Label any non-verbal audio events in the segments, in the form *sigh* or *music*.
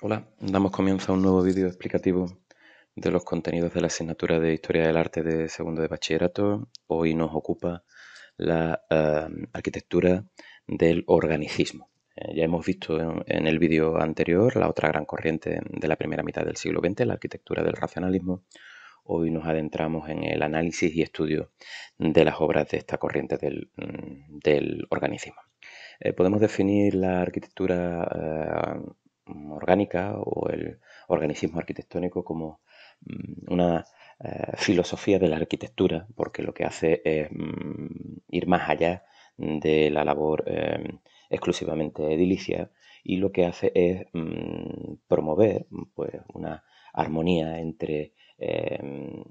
Hola, damos comienzo a un nuevo vídeo explicativo de los contenidos de la asignatura de Historia del Arte de segundo de bachillerato. Hoy nos ocupa la eh, arquitectura del organicismo. Eh, ya hemos visto en, el vídeo anterior la otra gran corriente de la primera mitad del siglo XX, la arquitectura del racionalismo. Hoy nos adentramos en el análisis y estudio de las obras de esta corriente del, mm, organicismo. Eh, podemos definir la arquitectura orgánica o el organismo arquitectónico como mm, una eh, filosofía de la arquitectura, porque lo que hace es mm, ir más allá de la labor eh, exclusivamente edilicia y lo que hace es mm, promover pues, una armonía entre eh,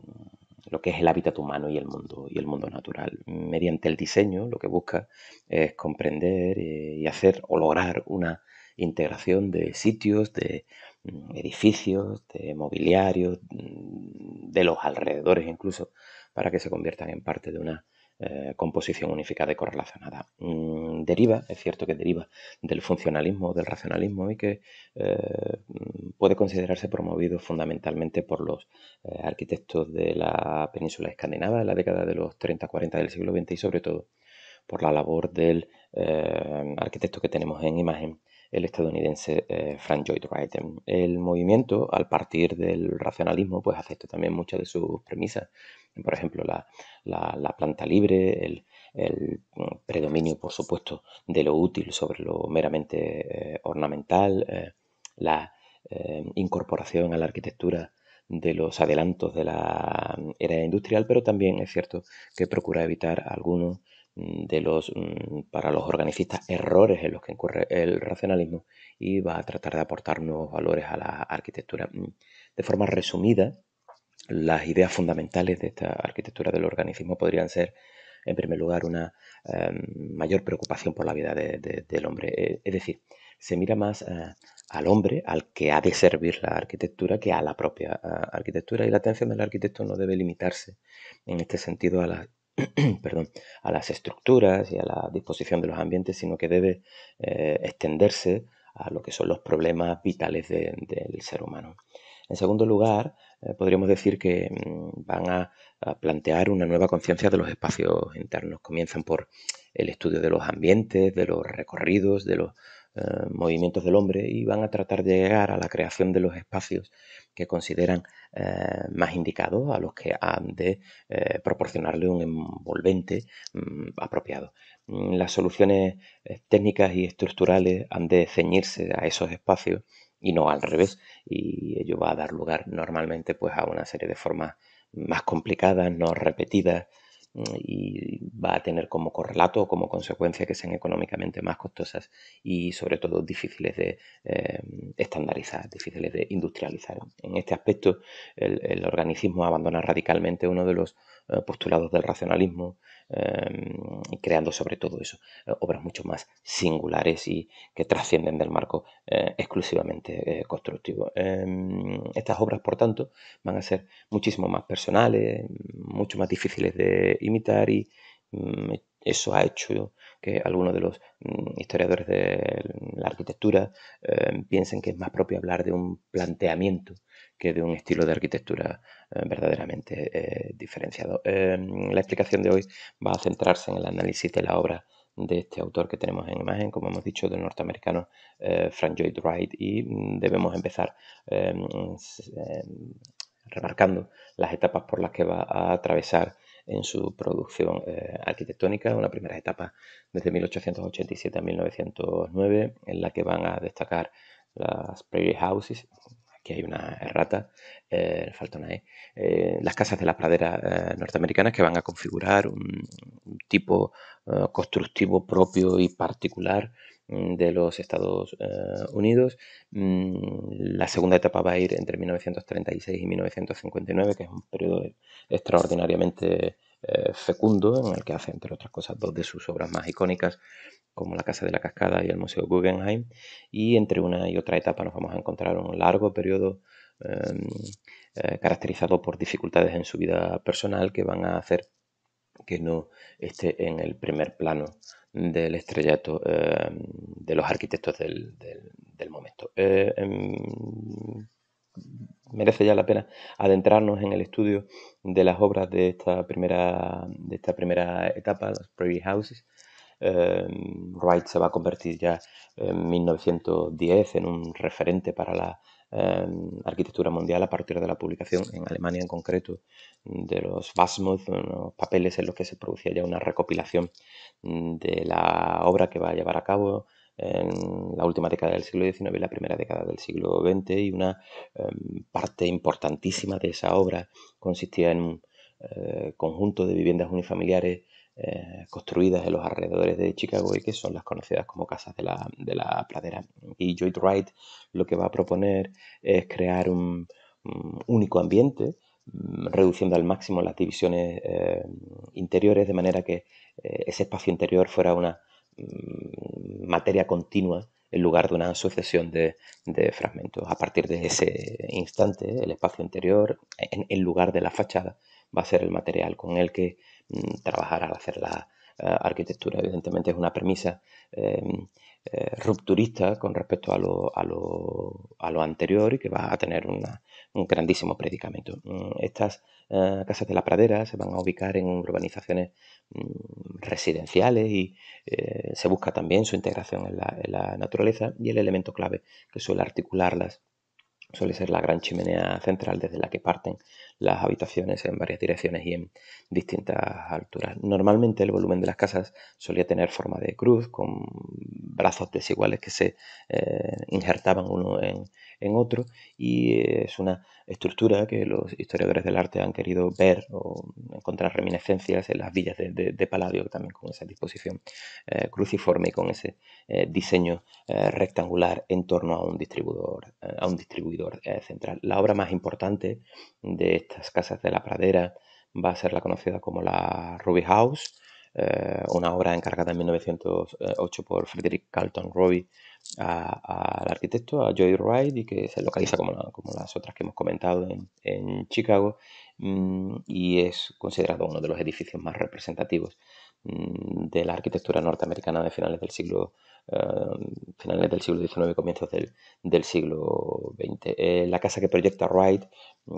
lo que es el hábitat humano y el mundo y el mundo natural. Mediante el diseño lo que busca es comprender y hacer o lograr una integración de sitios, de mm, edificios, de mobiliarios, mm, de los alrededores incluso, para que se conviertan en parte de una eh, composición unificada y correlacionada. Mm, deriva, es cierto que deriva del funcionalismo, del racionalismo y que eh, puede considerarse promovido fundamentalmente por los eh, arquitectos de la península escandinava en la década de los 30-40 del siglo XX y sobre todo por la labor del arquitecto que tenemos en imagen el estadounidense eh, Frank Lloyd Wright. El movimiento, al partir del racionalismo, pues acepta también muchas de sus premisas. Por ejemplo, la, planta libre, el, mm, predominio, por supuesto, de lo útil sobre lo meramente eh, ornamental, eh, la incorporación a la arquitectura de los adelantos de la mm, era industrial, pero también es cierto que procura evitar algunos Mm, los, mm, para los organicistas, errores en los que incurre el racionalismo y va a tratar de aportar nuevos valores a la arquitectura. Mm, de forma resumida, las ideas fundamentales de esta arquitectura del organismo podrían ser, en primer lugar, una em, mayor preocupación por la vida del hombre. Eh, es decir, se mira más eh, al hombre, al que ha de servir la arquitectura, que a la propia eh, arquitectura. Y la atención del arquitecto no debe limitarse, en este sentido, a la *clears throat* perdón, a las estructuras y a la disposición de los ambientes, sino que debe eh, extenderse a lo que son los problemas vitales del ser humano. En segundo lugar, eh, podríamos decir que mm, van a, plantear una nueva conciencia de los espacios internos. Comienzan por el estudio de los ambientes, de los recorridos, de los eh, movimientos del hombre y van a tratar de llegar a la creación de los espacios que consideran eh, más indicados, a los que han de eh, proporcionarle un envolvente mm, apropiado. Mm, las soluciones técnicas y estructurales han de ceñirse a esos espacios y no al revés, y ello va a dar lugar normalmente pues, a una serie de formas más complicadas, no repetidas, y va a tener como correlato o como consecuencia que sean económicamente más costosas y sobre todo difíciles de eh, estandarizar, difíciles de industrializar. En este aspecto el, el, organicismo abandona radicalmente uno de los eh, postulados del racionalismo Em, creando sobre todo eso, eh, obras mucho más singulares y que trascienden del marco eh, exclusivamente eh, constructivo. Em, estas obras, por tanto, van a ser muchísimo más personales, mucho más difíciles de imitar y mm, eso ha hecho que algunos de los mm, historiadores de la arquitectura em, piensen que es más propio hablar de un planteamiento que de un estilo de arquitectura eh, verdaderamente eh, diferenciado. Em, la explicación de hoy va a centrarse en el análisis de la obra de este autor que tenemos en imagen, como hemos dicho, del norteamericano eh, Frank Lloyd Wright, y mm, debemos empezar em, em, remarcando las etapas por las que va a atravesar en su producción arquitectónica, una primera etapa desde 1887 a 1909, en la que van a destacar las Prairie Houses, aquí hay una errata, eh, falta una E, eh, las casas de la pradera eh, norteamericanas que van a configurar un tipo eh, constructivo propio y particular mm, de los Estados Unidos. Mm, la segunda etapa va a ir entre 1936 y 1959, que es un periodo extraordinariamente eh, fecundo, en el que hace, entre otras cosas, dos de sus obras más icónicas, como La Casa de la Cascada y el Museo Guggenheim. Y entre una y otra etapa nos vamos a encontrar un largo periodo em, eh, caracterizado por dificultades en su vida personal que van a hacer que no esté en el primer plano del estrellato em, de los arquitectos del, momento. Eh, em, merece ya la pena adentrarnos en el estudio de las obras de esta primera, de esta primera etapa, los Prairie Houses. Em, Wright se va a convertir ya en 1910 en un referente para la em, arquitectura mundial a partir de la publicación en Alemania en concreto de los Basmuth, unos papeles en los que se producía ya una recopilación de la obra que va a llevar a cabo, en la última década del siglo XIX y la primera década del siglo XX y una em, parte importantísima de esa obra consistía en un eh, conjunto de viviendas unifamiliares eh, construidas en los alrededores de Chicago y que son las conocidas como casas de la, de la pradera. Y Joy Wright lo que va a proponer es crear un, único ambiente mm, reduciendo al máximo las divisiones eh, interiores de manera que ese espacio interior fuera una Mm, materia continua en lugar de una sucesión de, fragmentos. A partir de ese instante, el espacio interior, en, en, lugar de la fachada, va a ser el material con el que mm, trabajar al hacer la, eh, arquitectura evidentemente es una premisa em, eh, rupturista con respecto a lo, anterior y que va a tener un grandísimo predicamento. Mm, estas eh, casas de la pradera se van a ubicar en urbanizaciones mm, residenciales y se busca también su integración en la, en la, naturaleza y el elemento clave que suele articularlas suele ser la gran chimenea central desde la que parten las habitaciones en varias direcciones y en distintas alturas. Normalmente el volumen de las casas solía tener forma de cruz con brazos desiguales que se eh, injertaban uno en, otro y eh, es una estructura que los historiadores del arte han querido ver o encontrar reminiscencias en las villas de, Palladio, también con esa disposición eh, cruciforme y con ese eh, diseño eh, rectangular en torno a un distribuidor, a un distribuidor central. La obra más importante de estas casas de la pradera va a ser la conocida como la Ruby House, eh, una obra encargada en 1908 por Frederick Carlton Roy al arquitecto, a Joy Wright, y que se localiza como, las otras que hemos comentado en, Chicago, mm, y es considerado uno de los edificios más representativos mm, de la arquitectura norteamericana de finales del siglo XIX eh, finales del siglo XIX, comienzos del, siglo XX. Eh, la casa que proyecta Wright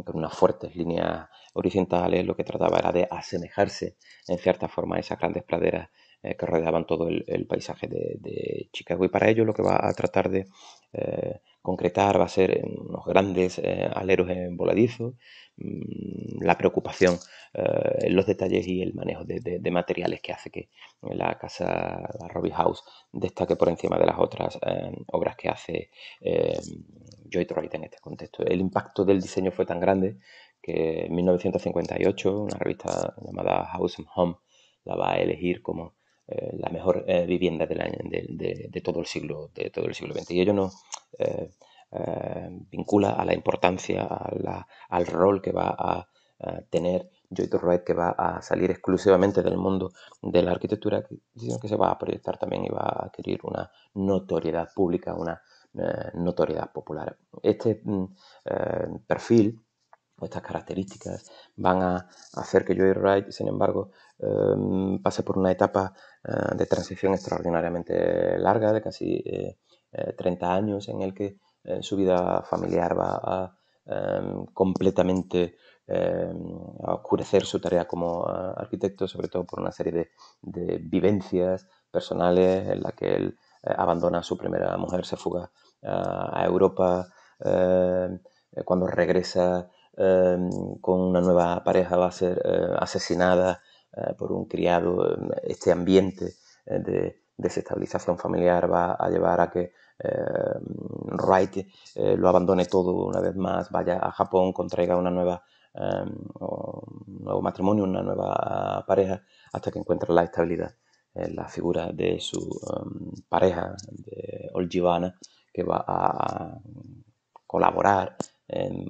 con unas fuertes líneas horizontales, lo que trataba era de asemejarse en cierta forma a esas grandes praderas eh, que rodeaban todo el, paisaje de, Chicago. Y para ello lo que va a tratar de eh, concretar va a ser unos grandes eh, aleros en voladizo, mm, la preocupación en los detalles y el manejo de, materiales que hace que la casa, Robbie House, destaque por encima de las otras obras que hace Joy Troy en este contexto. El impacto del diseño fue tan grande que en 1958 una revista llamada House and Home la va a elegir como eh, la mejor eh, vivienda de, año... de, todo el siglo de todo el siglo XX y ello nos eh, vincula a la importancia al rol que va a, tener Joy Wright que va a salir exclusivamente del mundo de la arquitectura sino que se va a proyectar también y va a adquirir una notoriedad pública una notoriedad popular este mm, perfil estas características van a hacer que Joy Wright, sin embargo, Em, pase por una etapa eh, de transición extraordinariamente larga, de casi 30 eh, eh, años, en el que su vida familiar va a em, completamente em, a oscurecer su tarea como arquitecto, sobre todo por una serie de, vivencias personales en la que él abandona a su primera mujer, se fuga a, Europa, cuando regresa con una nueva pareja va a ser asesinada eh, por un criado, eh, este ambiente eh, de desestabilización familiar va a llevar a que Wright lo abandone todo una vez más, vaya a Japón, contraiga una nueva, un nuevo matrimonio, una nueva pareja, hasta que encuentre la estabilidad en la figura de su pareja, de Olgivana, que va a colaborar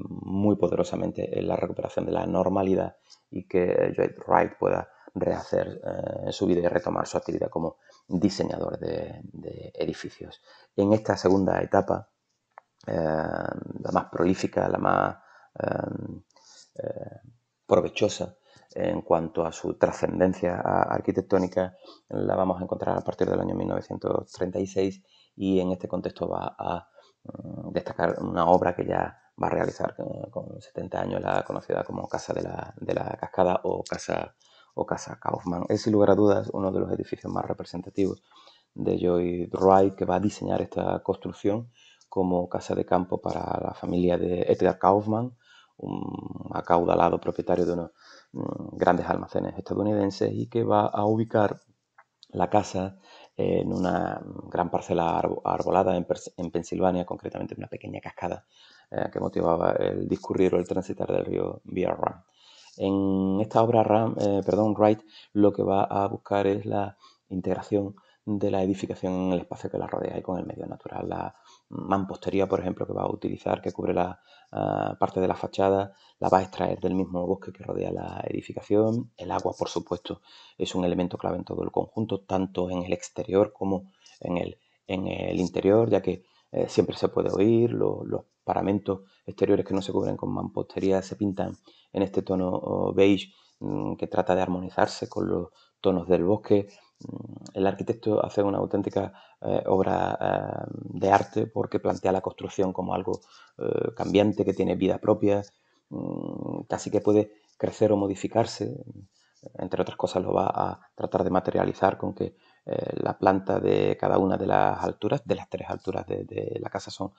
muy poderosamente en la recuperación de la normalidad y que Wright pueda rehacer eh, su vida y retomar su actividad como diseñador de, edificios. En esta segunda etapa, eh, la más prolífica, la más eh, provechosa en cuanto a su trascendencia arquitectónica, la vamos a encontrar a partir del año 1936 y en este contexto va a mm, destacar una obra que ya va a realizar con 70 años, la conocida como Casa de la, de la Cascada o Casa o Casa Kaufman. Es sin lugar a dudas uno de los edificios más representativos de Joy Wright, que va a diseñar esta construcción como casa de campo para la familia de Edgar Kaufman, un acaudalado propietario de unos mm, grandes almacenes estadounidenses y que va a ubicar la casa en una gran parcela arbolada en, Pensilvania, concretamente en una pequeña cascada eh, que motivaba el discurrir o el transitar del río Via en esta obra Ram, eh, perdón, Wright lo que va a buscar es la integración de la edificación en el espacio que la rodea y con el medio natural. La mampostería, por ejemplo, que va a utilizar, que cubre la ah, parte de la fachada, la va a extraer del mismo bosque que rodea la edificación. El agua, por supuesto, es un elemento clave en todo el conjunto, tanto en el exterior como en el, interior, ya que eh, siempre se puede oír los paramentos exteriores que no se cubren con mampostería se pintan en este tono oh, beige mm, que trata de armonizarse con los tonos del bosque. Mm, el arquitecto hace una auténtica eh, obra eh, de arte porque plantea la construcción como algo eh, cambiante, que tiene vida propia, mm, casi que puede crecer o modificarse. Entre otras cosas lo va a tratar de materializar con que la planta de cada una de las alturas, de las tres alturas de, la casa son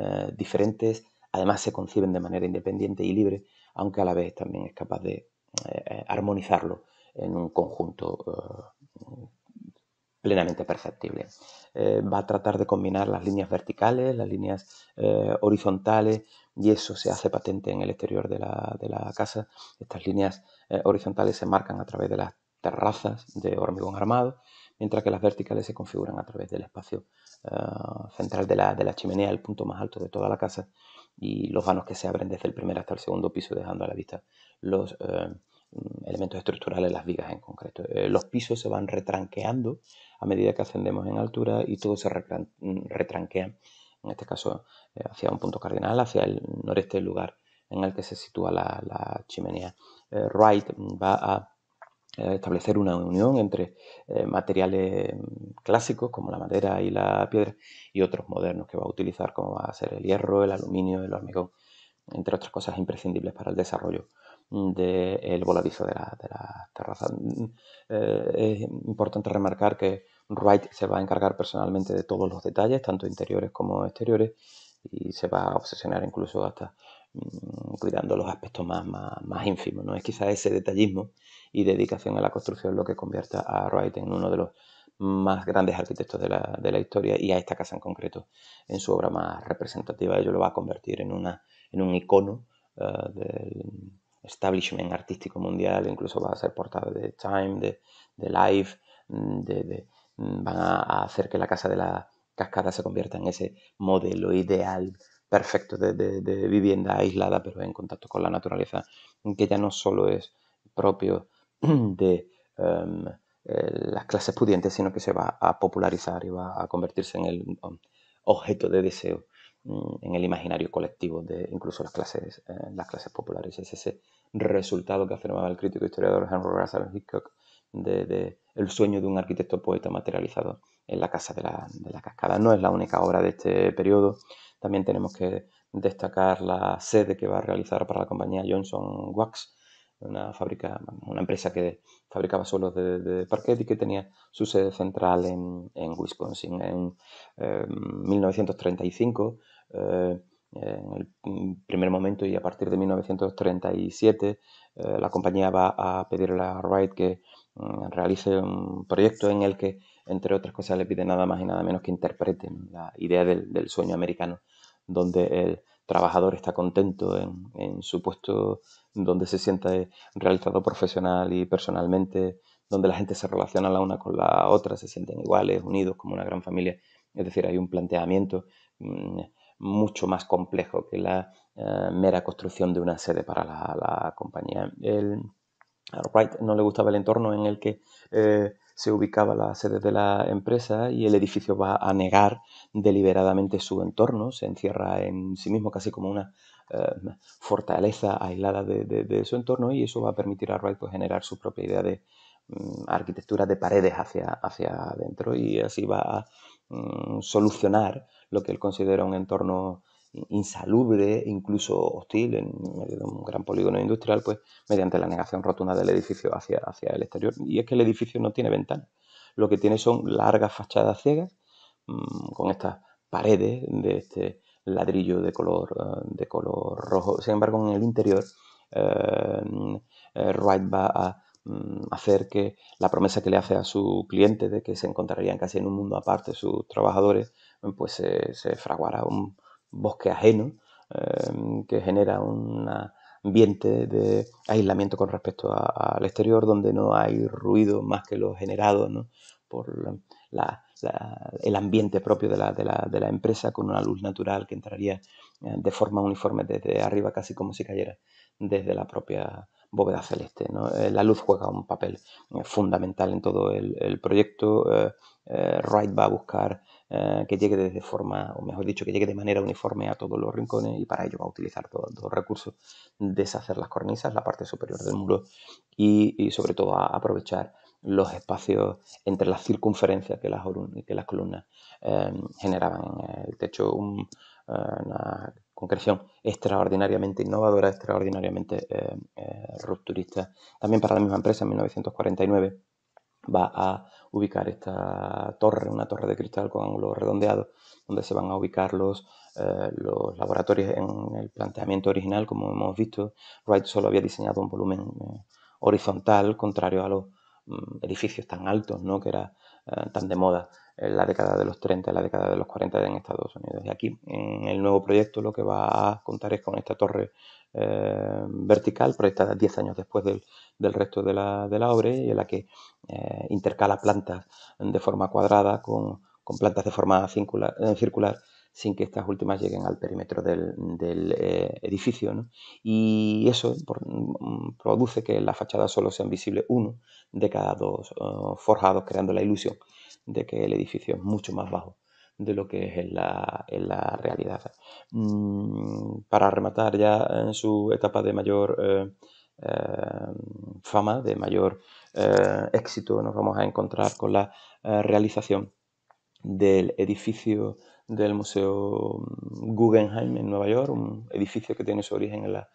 eh, diferentes, además se conciben de manera independiente y libre, aunque a la vez también es capaz de eh, armonizarlo en un conjunto eh, plenamente perceptible. va a tratar de combinar las líneas verticales, las líneas horizontales, y eso se hace patente en el exterior de la, casa. Estas líneas horizontales se marcan a través de las terrazas de hormigón armado, mientras que las verticales se configuran a través del espacio ah, central de la, chimenea, el punto más alto de toda la casa, y los vanos que se abren desde el primer hasta el segundo piso, dejando a la vista los eh, elementos estructurales, las vigas en concreto. Eh, los pisos se van retranqueando a medida que ascendemos en altura y todo se retranquea, en este caso eh, hacia un punto cardinal, hacia el noreste del lugar en el que se sitúa la, chimenea. Wright va a eh, establecer una unión entre eh, materiales mm, clásicos como la madera y la piedra y otros modernos que va a utilizar como va a ser el hierro, el aluminio, el hormigón, entre otras cosas imprescindibles para el desarrollo mm, del de voladizo de la terraza. Mm, eh, es importante remarcar que Wright se va a encargar personalmente de todos los detalles, tanto interiores como exteriores, y se va a obsesionar incluso hasta Mm, cuidando los aspectos más, ínfimos. ¿no? Es quizás ese detallismo y dedicación a la construcción lo que convierta a Wright en uno de los más grandes arquitectos de la, historia y a esta casa en concreto en su obra más representativa. Ello lo va a convertir en, una, en un icono eh, del establishment artístico mundial, incluso va a ser portada de Time, de, Life, mm, mm, van a, hacer que la Casa de la Cascada se convierta en ese modelo ideal perfecto de, vivienda aislada, pero en contacto con la naturaleza, que ya no solo es propio *clears throat* de em, eh, las clases pudientes, sino que se va a popularizar y va a convertirse en el um, objeto de deseo mm, en el imaginario colectivo de incluso las clases, eh, las clases populares. Es ese resultado que afirmaba el crítico historiador Henry Russell Hitchcock de, El sueño de un arquitecto poeta materializado en la casa de la, de la cascada. No es la única obra de este periodo. También tenemos que destacar la sede que va a realizar para la compañía Johnson Wax, una, fábrica, una empresa que fabricaba suelos de, parquet y que tenía su sede central en, Wisconsin. En 1935, em, eh, en el mm, primer momento y a partir de 1937, eh, la compañía va a pedirle a Wright que mm, realice un proyecto en el que entre otras cosas, le pide nada más y nada menos que interpreten la idea del, sueño americano, donde el trabajador está contento en, su puesto, donde se siente realizado profesional y personalmente, donde la gente se relaciona la una con la otra, se sienten iguales, unidos, como una gran familia. Es decir, hay un planteamiento mm, mucho más complejo que la eh, mera construcción de una sede para la, compañía. El, a Wright no le gustaba el entorno en el que eh, se ubicaba la sede de la empresa y el edificio va a negar deliberadamente su entorno, se encierra en sí mismo casi como una eh, fortaleza aislada de, su entorno y eso va a permitir a Wright pues, generar su propia idea de mm, arquitectura de paredes hacia, hacia adentro y así va a mm, solucionar lo que él considera un entorno insalubre, incluso hostil, en medio de un gran polígono industrial, pues mediante la negación rotunda del edificio hacia, hacia el exterior. Y es que el edificio no tiene ventana, Lo que tiene son largas fachadas ciegas, mm, con estas paredes de este ladrillo de color, eh, de color rojo. Sin embargo, en el interior, eh, eh, Wright va a mm, hacer que la promesa que le hace a su cliente de que se encontrarían casi en un mundo aparte sus trabajadores, pues se, se fraguara un, bosque ajeno em, que genera un ambiente de aislamiento con respecto al exterior donde no hay ruido más que lo generado por el ambiente propio de la, empresa con una luz natural que entraría eh, de forma uniforme desde arriba casi como si cayera desde la propia bóveda celeste. Eh, la luz juega un papel eh, fundamental en todo el, proyecto. Wright va a buscar eh, que llegue de forma, o mejor dicho, que llegue de manera uniforme a todos los rincones y para ello va a utilizar todos los recursos, deshacer las cornisas, la parte superior del muro y, sobre todo a aprovechar los espacios entre las circunferencias que las, que las columnas eh, generaban en el techo. Eh, una concreción extraordinariamente innovadora, extraordinariamente rupturista. También para la misma empresa en 1949 va a ubicar esta torre, una torre de cristal con ángulo redondeado, donde se van a ubicar los, eh, los laboratorios en el planteamiento original, como hemos visto. Wright solo había diseñado un volumen eh, horizontal, contrario a los mm, edificios tan altos, ¿no? que era eh, tan de moda en la década de los 30, en la década de los 40 en Estados Unidos. Y aquí, en el nuevo proyecto, lo que va a contar es con esta torre eh, vertical, proyectada 10 años después del, resto de la, de la, obra, y en la que eh, intercala plantas de forma cuadrada con, con plantas de forma circular sin que estas últimas lleguen al perímetro del, eh, edificio. Y eso mm, produce que en la fachada solo sean visibles uno de cada dos eh, forjados, creando la ilusión de que el edificio es mucho más bajo de lo que es en la, realidad. Mm, para rematar ya en su etapa de mayor eh, fama, de mayor éxito, nos vamos a encontrar con la realización del edificio del Museo Guggenheim en Nueva York, un edificio que tiene su origen en la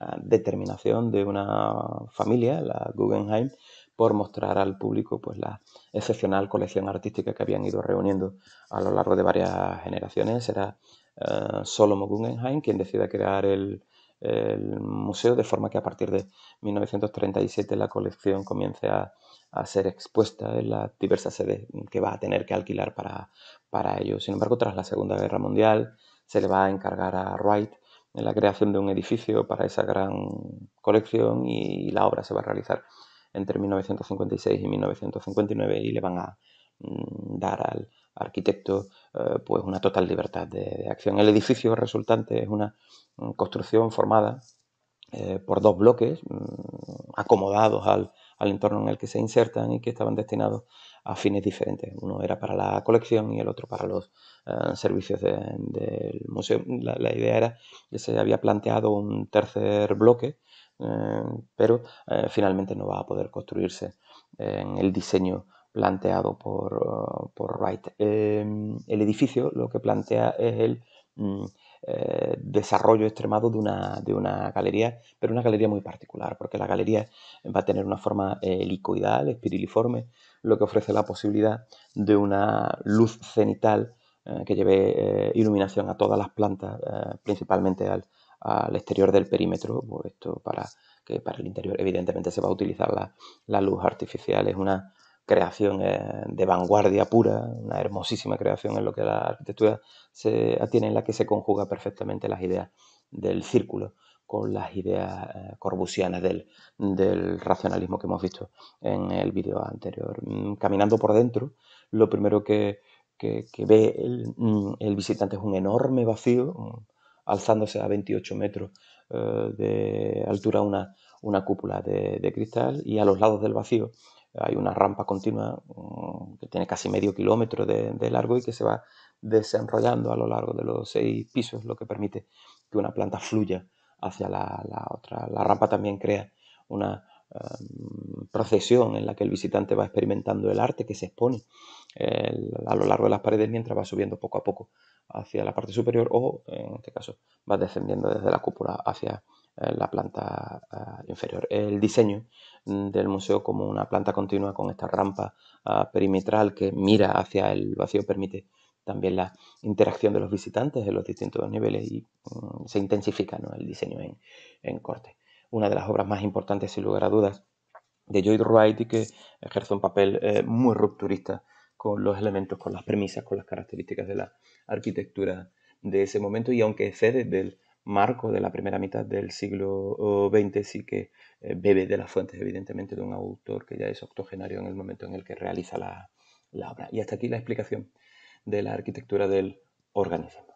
ah, determinación de una familia, la Guggenheim, por mostrar al público pues, la excepcional colección artística que habían ido reuniendo a lo largo de varias generaciones. Era eh, Solomo Guggenheim quien decide crear el, el museo, de forma que a partir de 1937 la colección comience a a ser expuesta en las diversas sedes que va a tener que alquilar para, para ello. Sin embargo, tras la Segunda Guerra Mundial, se le va a encargar a Wright la creación de un edificio para esa gran colección y la obra se va a realizar entre 1956 y 1959 y le van a mm, dar al arquitecto eh, pues una total libertad de, acción. El edificio resultante es una mm, construcción formada eh, por dos bloques mm, acomodados al, al entorno en el que se insertan y que estaban destinados a fines diferentes. Uno era para la colección y el otro para los eh, servicios del museo. La, idea era que se había planteado un tercer bloque, eh, pero eh, finalmente no va a poder construirse en el diseño planteado por, Wright. Em, el edificio lo que plantea es el mm, eh, desarrollo extremado de una, de una, galería, pero una galería muy particular, porque la galería va a tener una forma eh, helicoidal, espiriliforme, lo que ofrece la posibilidad de una luz cenital eh, que lleve iluminación a todas las plantas, principalmente al, exterior del perímetro, pues esto para que para el interior evidentemente se va a utilizar la, la luz artificial, es una, creación eh, de vanguardia pura, una hermosísima creación en lo que la arquitectura se atiene, en la que se conjuga perfectamente las ideas del círculo con las ideas eh, corbusianas del, racionalismo que hemos visto en el vídeo anterior. Mm, caminando por dentro, lo primero que, ve mm, el, visitante es un enorme vacío, alzándose a 28 metros eh, de altura una, cúpula de, de, cristal y a los lados del vacío hay una rampa continua mm, que tiene casi medio kilómetro de, largo y que se va desenrollando a lo largo de los seis pisos, lo que permite que una planta fluya hacia la, otra. La rampa también crea una em, procesión en la que el visitante va experimentando el arte que se expone a lo largo de las paredes mientras va subiendo poco a poco hacia la parte superior o, en este caso, va descendiendo desde la cúpula hacia eh, la planta eh, inferior. El diseño mm, del museo como una planta continua con esta rampa ah, perimetral que mira hacia el vacío permite también la interacción de los visitantes en los distintos niveles y mm, se intensifica el diseño en, corte. Una de las obras más importantes, sin lugar a dudas, de Lloyd Wright y que ejerce un papel eh, muy rupturista con los elementos, con las premisas, con las características de la arquitectura de ese momento y aunque cede del marco de la primera mitad del siglo XX sí que eh, bebe de las fuentes, evidentemente, de un autor que ya es octogenario en el momento en el que realiza la, la obra. Y hasta aquí la explicación de la arquitectura del organismo.